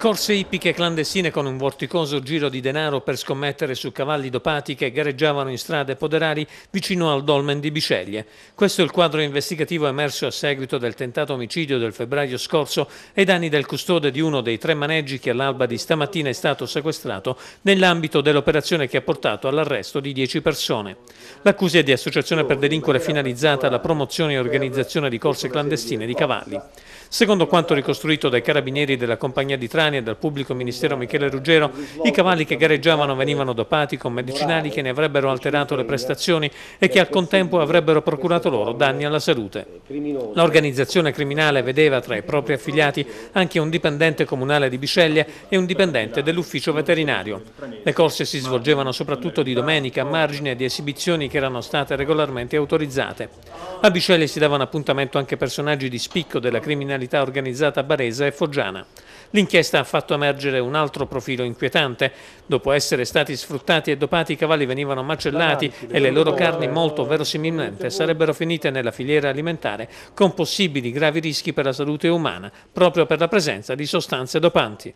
Corse ippiche clandestine con un vorticoso giro di denaro per scommettere su cavalli dopati che gareggiavano in strade poderari vicino al dolmen di Biceglie. Questo è il quadro investigativo emerso a seguito del tentato omicidio del febbraio scorso ai danni del custode di uno dei tre maneggi che all'alba di stamattina è stato sequestrato nell'ambito dell'operazione che ha portato all'arresto di dieci persone. L'accusa è di associazione per delinquere finalizzata alla promozione e organizzazione di corse clandestine di cavalli. Secondo quanto ricostruito dai carabinieri della compagnia di Trani, Catania e dal pubblico ministero Michele Ruggero, i cavalli che gareggiavano venivano dopati con medicinali che ne avrebbero alterato le prestazioni e che al contempo avrebbero procurato loro danni alla salute. L'organizzazione criminale vedeva tra i propri affiliati anche un dipendente comunale di Bisceglie e un dipendente dell'ufficio veterinario. Le corse si svolgevano soprattutto di domenica a margine di esibizioni che erano state regolarmente autorizzate. A Bisceglie si davano appuntamento anche personaggi di spicco della criminalità organizzata barese e foggiana. L'inchiesta ha fatto emergere un altro profilo inquietante. Dopo essere stati sfruttati e dopati, i cavalli venivano macellati e le loro carni molto verosimilmente sarebbero finite nella filiera alimentare, con possibili gravi rischi per la salute umana, proprio per la presenza di sostanze dopanti.